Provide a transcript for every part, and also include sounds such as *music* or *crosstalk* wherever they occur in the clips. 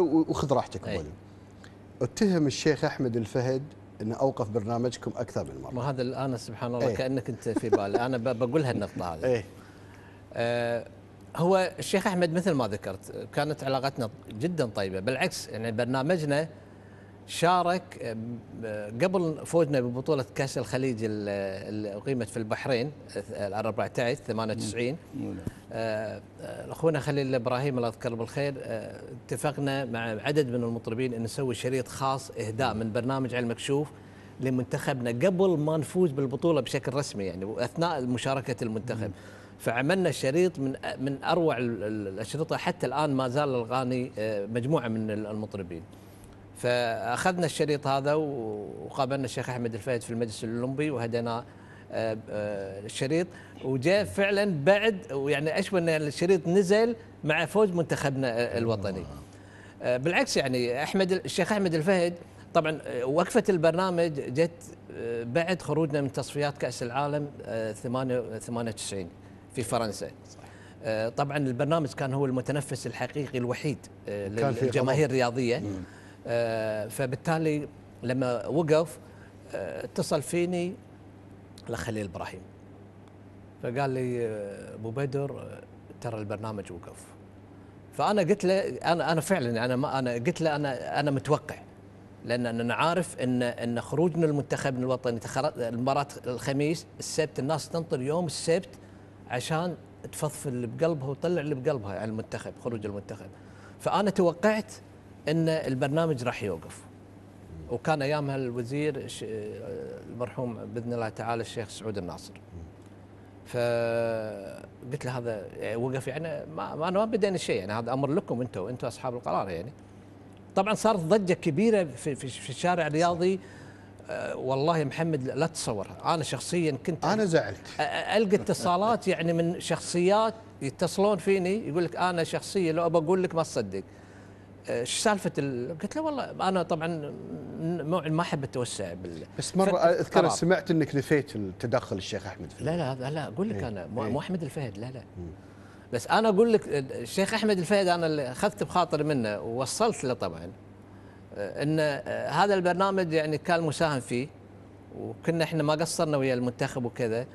وخذ راحتك أي. اتهم الشيخ احمد الفهد انه اوقف برنامجكم اكثر من مره ما هذا الان سبحان الله أيه؟ كانك انت في بالي *laughs* انا بقول هالنقطه هذه أيه؟ آه هو الشيخ احمد مثل ما ذكرت كانت علاقتنا جدا طيبه بالعكس يعني برنامجنا شارك آه، قبل فوزنا ببطولة كأس الخليج اللي أقيمت في البحرين على 14 98 أخونا خليل إبراهيم الله يذكره بالخير آه، اتفقنا مع عدد من المطربين أن نسوي شريط خاص إهداء من برنامج على المكشوف لمنتخبنا قبل ما نفوز بالبطولة بشكل رسمي يعني وأثناء مشاركة المنتخب فعملنا شريط من من اروع الاشرطه حتى الان ما زال الغاني آه، مجموعه من المطربين. فاخذنا الشريط هذا وقابلنا الشيخ احمد الفهد في المجلس الاولمبي وهدينا آه، آه، الشريط وجاء فعلا بعد ويعني اشبه ان الشريط نزل مع فوز منتخبنا آه، الوطني بالعكس يعني احمد الشيخ احمد الفهد طبعا وقفه البرنامج جت بعد خروجنا من تصفيات كاس العالم 98 في فرنسا طبعا البرنامج كان هو المتنفس الحقيقي الوحيد للجماهير الرياضيه آه، فبالتالي لما وقف آه، اتصل فيني الاخ خليل ابراهيم فقال لي آه، ابو بدر ترى البرنامج وقف فانا قلت له انا انا فعلا انا ما انا قلت له انا انا متوقع لان انا عارف ان ان خروجنا المنتخب الوطني مباراه الخميس السبت الناس تنطر يوم السبت عشان تفضفض اللي بقلبها وتطلع اللي بقلبها على المنتخب خروج المنتخب فانا توقعت ان البرنامج راح يوقف وكان ايامها الوزير المرحوم باذن الله تعالى الشيخ سعود الناصر فقلت له هذا وقف يعني ما انا ما بدينا شيء يعني هذا امر لكم انتم انتم اصحاب القرار يعني طبعا صارت ضجه كبيره في في الشارع الرياضي أه، والله محمد لا تصور انا شخصيا كنت انا زعلت القى اتصالات يعني من شخصيات يتصلون فيني يقول لك انا شخصيا لو ابى اقول لك ما تصدق ايش سالفه قلت له والله انا طبعا ما احب اتوسع بال بس مره اذكر سمعت انك نفيت التدخل الشيخ احمد في لا لا لا اقول لك إيه، انا مو ايه؟ احمد الفهد لا لا بس انا اقول لك الشيخ احمد الفهد انا اللي اخذت بخاطري منه ووصلت له طبعا آه، ان آه، هذا البرنامج يعني كان مساهم فيه وكنا احنا ما قصرنا ويا المنتخب وكذا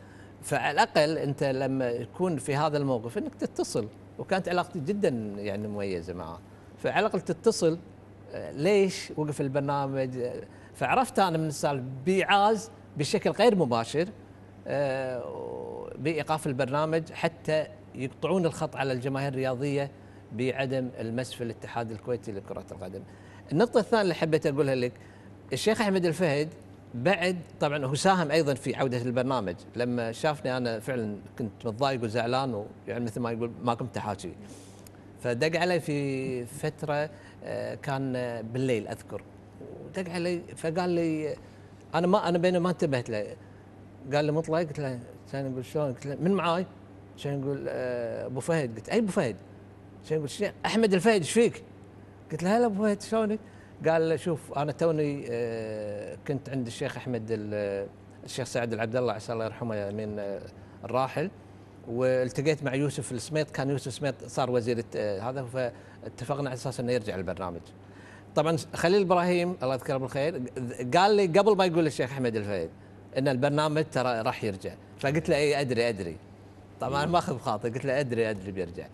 فعلى الاقل انت لما يكون في هذا الموقف انك تتصل وكانت علاقتي جدا يعني مميزه معه فعلى الاقل تتصل آه، ليش وقف البرنامج آه، فعرفت انا من السالفه بإيعاز بشكل غير مباشر آه، بايقاف البرنامج حتى يقطعون الخط على الجماهير الرياضيه بعدم المس في الاتحاد الكويتي لكره القدم. النقطه الثانيه اللي حبيت اقولها لك الشيخ احمد الفهد بعد طبعا هو ساهم ايضا في عوده البرنامج لما شافني انا فعلا كنت متضايق وزعلان ويعني مثل ما يقول ما كنت احاكي فدق علي في فتره آه، كان بالليل اذكر ودق علي فقال لي انا ما انا بينما ما انتبهت له قال لي مطلق قلت له كان يقول شلون قلت له من معاي؟ كان يقول آه، ابو فهد قلت اي ابو فهد؟ كان يقول احمد الفهد ايش فيك؟ قلت له هلا ابو فهد شلونك؟ قال له شوف انا توني آه، كنت عند الشيخ احمد الشيخ سعد العبد الله عسى الله يرحمه من الراحل والتقيت مع يوسف السميط كان يوسف السميط صار وزير آه، هذا فاتفقنا على اساس انه يرجع البرنامج طبعا خليل ابراهيم الله يذكره بالخير قال لي قبل ما يقول الشيخ احمد الفهيد ان البرنامج ترى راح يرجع فقلت له اي ادري ادري طبعا ما اخذ بخاطري قلت له ادري ادري بيرجع